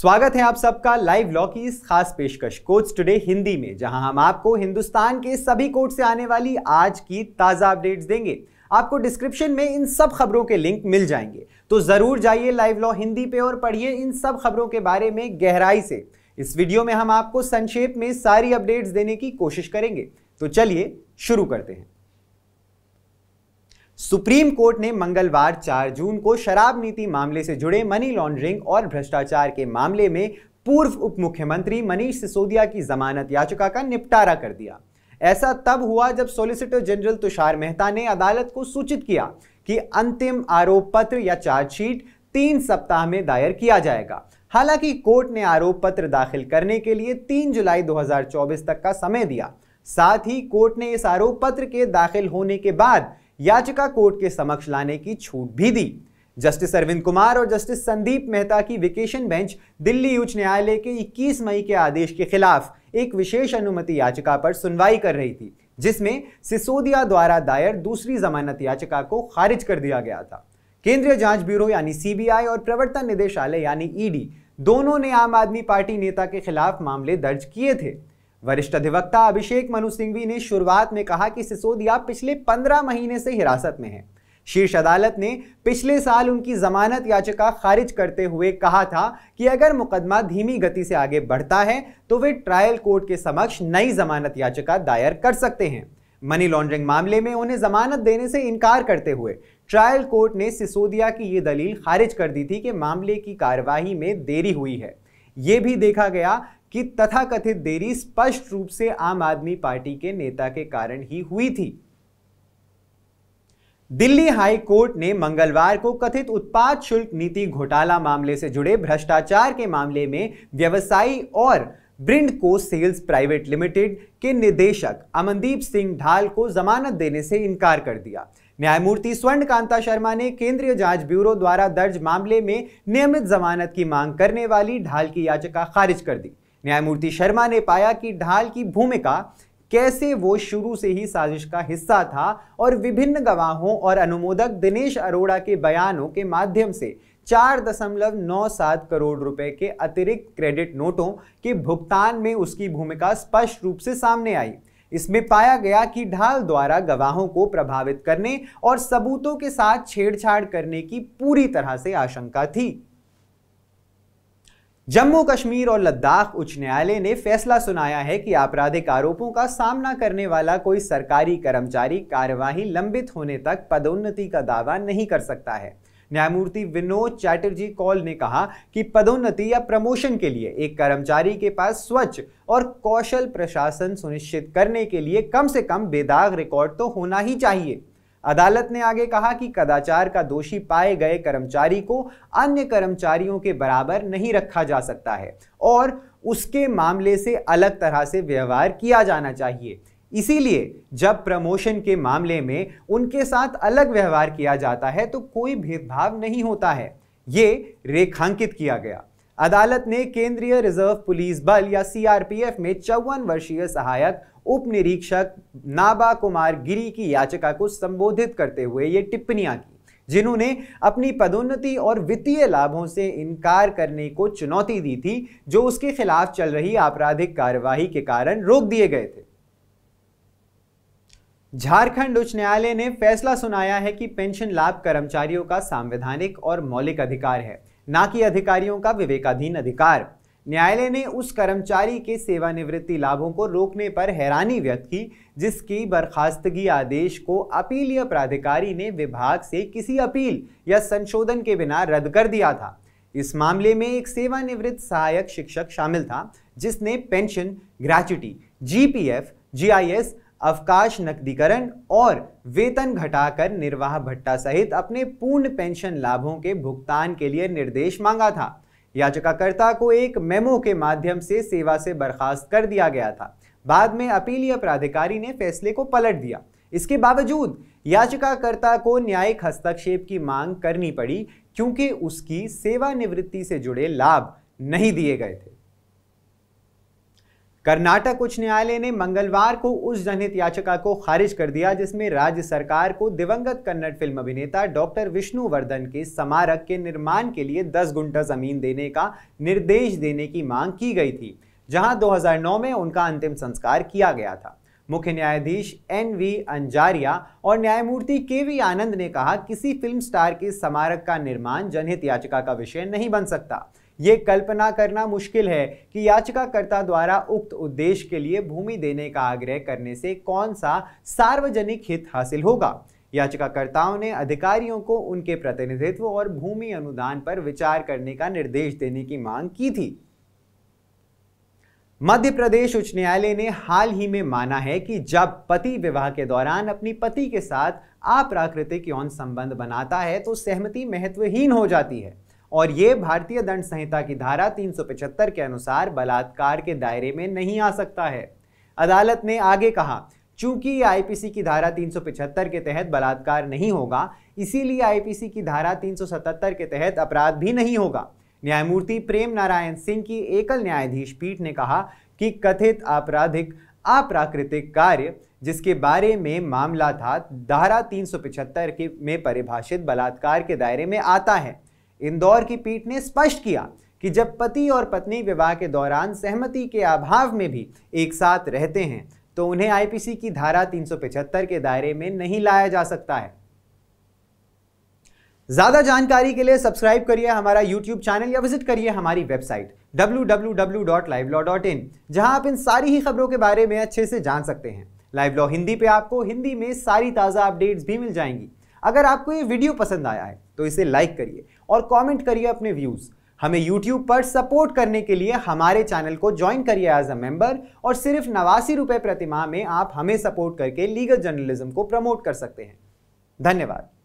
स्वागत है आप सबका लाइव लॉ की इस खास पेशकश कोच टुडे हिंदी में जहां हम आपको हिंदुस्तान के सभी कोर्ट से आने वाली आज की ताज़ा अपडेट्स देंगे आपको डिस्क्रिप्शन में इन सब खबरों के लिंक मिल जाएंगे तो ज़रूर जाइए लाइव लॉ हिंदी पे और पढ़िए इन सब खबरों के बारे में गहराई से इस वीडियो में हम आपको संक्षेप में सारी अपडेट्स देने की कोशिश करेंगे तो चलिए शुरू करते हैं सुप्रीम कोर्ट ने मंगलवार 4 जून को शराब नीति मामले से जुड़े मनी लॉन्ड्रिंग और भ्रष्टाचार के मामले में पूर्व उप मुख्यमंत्री मनीष सिसोदिया की जमानत याचिका का निपटारा कर दिया ऐसा तब हुआ जब सॉलिसिटर जनरल तुषार मेहता ने अदालत को सूचित किया कि अंतिम आरोप पत्र या चार्जशीट तीन सप्ताह में दायर किया जाएगा हालांकि कोर्ट ने आरोप पत्र दाखिल करने के लिए 3 जुलाई 2024 तक का समय दिया साथ ही कोर्ट ने इस आरोप पत्र के दाखिल होने के बाद याचिका कोर्ट के समक्ष लाने की छूट भी दी जस्टिस अरविंद कुमार और जस्टिस संदीप मेहता की वेकेशन बेंच दिल्ली उच्च न्यायालय के 21 मई के आदेश के खिलाफ एक विशेष अनुमति याचिका पर सुनवाई कर रही थी जिसमें सिसोदिया द्वारा दायर दूसरी जमानत याचिका को खारिज कर दिया गया था केंद्रीय जांच ब्यूरो यानी सीबीआई और प्रवर्तन निदेशालय यानी ईडी दोनों ने आम आदमी पार्टी नेता के खिलाफ मामले दर्ज किए थे वरिष्ठ अधिवक्ता अभिषेक मनु सिंघवी ने शुरुआत में कहा कि सिसोदिया पिछले पंद्रह महीने से हिरासत में है शीर्ष अदालत ने पिछले साल उनकी जमानत याचिका खारिज करते हुए कहा था कि अगर मुकदमा धीमी गति से आगे बढ़ता है तो वे ट्रायल कोर्ट के समक्ष नई जमानत याचिका दायर कर सकते हैं मनी लॉन्ड्रिंग मामले में उन्हें जमानत देने से इनकार करते हुए ट्रायल कोर्ट ने सिसोदिया की ये दलील खारिज कर दी थी कि मामले की कार्यवाही में देरी हुई है यह भी देखा गया कि तथाकथित देरी स्पष्ट रूप से आम आदमी पार्टी के नेता के कारण ही हुई थी दिल्ली हाई कोर्ट ने मंगलवार को कथित उत्पाद शुल्क नीति घोटाला मामले से जुड़े भ्रष्टाचार के मामले में व्यवसायी और ब्रिंड को सेल्स प्राइवेट लिमिटेड के निदेशक अमनदीप सिंह ढाल को जमानत देने से इनकार कर दिया न्यायमूर्ति स्वर्ण कांता शर्मा ने केंद्रीय जांच ब्यूरो द्वारा दर्ज मामले में नियमित जमानत की मांग करने वाली ढाल की याचिका खारिज कर दी न्यायमूर्ति शर्मा ने पाया कि ढाल की भूमिका कैसे वो शुरू से ही साजिश का हिस्सा था और विभिन्न गवाहों और अनुमोदक दिनेश अरोड़ा के बयानों के माध्यम से चार दशमलव नौ सात करोड़ रुपए के अतिरिक्त क्रेडिट नोटों के भुगतान में उसकी भूमिका स्पष्ट रूप से सामने आई इसमें पाया गया कि ढाल द्वारा गवाहों को प्रभावित करने और सबूतों के साथ छेड़छाड़ करने की पूरी तरह से आशंका थी जम्मू कश्मीर और लद्दाख उच्च न्यायालय ने फैसला सुनाया है कि आपराधिक आरोपों का सामना करने वाला कोई सरकारी कर्मचारी कार्यवाही लंबित होने तक पदोन्नति का दावा नहीं कर सकता है न्यायमूर्ति विनोद चैटर्जी कौल ने कहा कि पदोन्नति या प्रमोशन के लिए एक कर्मचारी के पास स्वच्छ और कौशल प्रशासन सुनिश्चित करने के लिए कम से कम बेदाग रिकॉर्ड तो होना ही चाहिए अदालत ने आगे कहा कि कदाचार का दोषी पाए गए कर्मचारी को अन्य कर्मचारियों के बराबर नहीं रखा जा सकता है और उसके मामले से अलग तरह से व्यवहार किया जाना चाहिए इसीलिए जब प्रमोशन के मामले में उनके साथ अलग व्यवहार किया जाता है तो कोई भेदभाव नहीं होता है ये रेखांकित किया गया अदालत ने केंद्रीय रिजर्व पुलिस बल या सीआरपीएफ में चौवन वर्षीय सहायक उप निरीक्षक नाबा कुमार गिरी की याचिका को संबोधित करते हुए ये टिप्पणियां की जिन्होंने अपनी पदोन्नति और वित्तीय लाभों से इनकार करने को चुनौती दी थी जो उसके खिलाफ चल रही आपराधिक कार्यवाही के कारण रोक दिए गए थे झारखंड उच्च न्यायालय ने फैसला सुनाया है कि पेंशन लाभ कर्मचारियों का संवैधानिक और मौलिक अधिकार है ना कि अधिकारियों का विवेकाधीन अधिकार न्यायालय ने उस कर्मचारी के सेवानिवृत्ति लाभों को रोकने पर हैरानी व्यक्त की जिसकी बर्खास्तगी आदेश को अपीलीय प्राधिकारी ने विभाग से किसी अपील या संशोधन के बिना रद्द कर दिया था इस मामले में एक सेवानिवृत्त सहायक शिक्षक शामिल था जिसने पेंशन ग्रेचुटी जीपीएफ जीआईएस अवकाश नकदीकरण और वेतन घटाकर निर्वाह भट्टा सहित अपने पूर्ण पेंशन लाभों के भुगतान के लिए निर्देश मांगा था याचिकाकर्ता को एक मेमो के माध्यम से सेवा से बर्खास्त कर दिया गया था बाद में अपीलीय प्राधिकारी ने फैसले को पलट दिया इसके बावजूद याचिकाकर्ता को न्यायिक हस्तक्षेप की मांग करनी पड़ी क्योंकि उसकी सेवानिवृत्ति से जुड़े लाभ नहीं दिए गए थे कर्नाटक उच्च न्यायालय ने मंगलवार को उस जनहित याचिका को खारिज कर दिया जिसमें राज्य सरकार को दिवंगत कन्नड़ फिल्म अभिनेता डॉक्टर विष्णुवर्धन के स्मारक के निर्माण के लिए 10 गुंटा जमीन देने का निर्देश देने की मांग की गई थी जहां 2009 में उनका अंतिम संस्कार किया गया था मुख्य न्यायाधीश एन वी अंजारिया और न्यायमूर्ति के वी आनंद ने कहा किसी फिल्म स्टार के स्मारक का निर्माण जनहित याचिका का विषय नहीं बन सकता ये कल्पना करना मुश्किल है कि याचिकाकर्ता द्वारा उक्त उद्देश्य के लिए भूमि देने का आग्रह करने से कौन सा सार्वजनिक हित हासिल होगा याचिकाकर्ताओं ने अधिकारियों को उनके प्रतिनिधित्व और भूमि अनुदान पर विचार करने का निर्देश देने की मांग की थी मध्य प्रदेश उच्च न्यायालय ने हाल ही में माना है कि जब पति विवाह के दौरान अपनी पति के साथ अप्राकृतिक यौन संबंध बनाता है तो सहमति महत्वहीन हो जाती है और ये भारतीय दंड संहिता की धारा 375 के अनुसार बलात्कार के दायरे में नहीं आ सकता है अदालत ने आगे कहा चूंकि आईपीसी की धारा 375 के तहत बलात्कार नहीं होगा इसीलिए आईपीसी की धारा 377 के तहत अपराध भी नहीं होगा न्यायमूर्ति प्रेम नारायण सिंह की एकल न्यायाधीश पीठ ने कहा कि कथित आपराधिक अप्राकृतिक कार्य जिसके बारे में मामला था धारा 375 के में परिभाषित बलात्कार के दायरे में आता है इंदौर की पीठ ने स्पष्ट किया कि जब पति और पत्नी विवाह के दौरान सहमति के अभाव में भी एक साथ रहते हैं तो उन्हें आईपीसी की धारा 375 के दायरे में नहीं लाया जा सकता है ज्यादा जानकारी के लिए सब्सक्राइब करिए हमारा YouTube चैनल या विजिट करिए हमारी वेबसाइट www.livelawin जहां आप इन सारी ही खबरों के बारे में अच्छे से जान सकते हैं लाइव लॉ हिंदी पे आपको हिंदी में सारी ताज़ा अपडेट्स भी मिल जाएंगी अगर आपको ये वीडियो पसंद आया है तो इसे लाइक करिए और कमेंट करिए अपने व्यूज़ हमें YouTube पर सपोर्ट करने के लिए हमारे चैनल को ज्वाइन करिए एज अ मेंबर और सिर्फ नवासी रुपए प्रतिमाह में आप हमें सपोर्ट करके लीगल जर्नलिज्म को प्रमोट कर सकते हैं धन्यवाद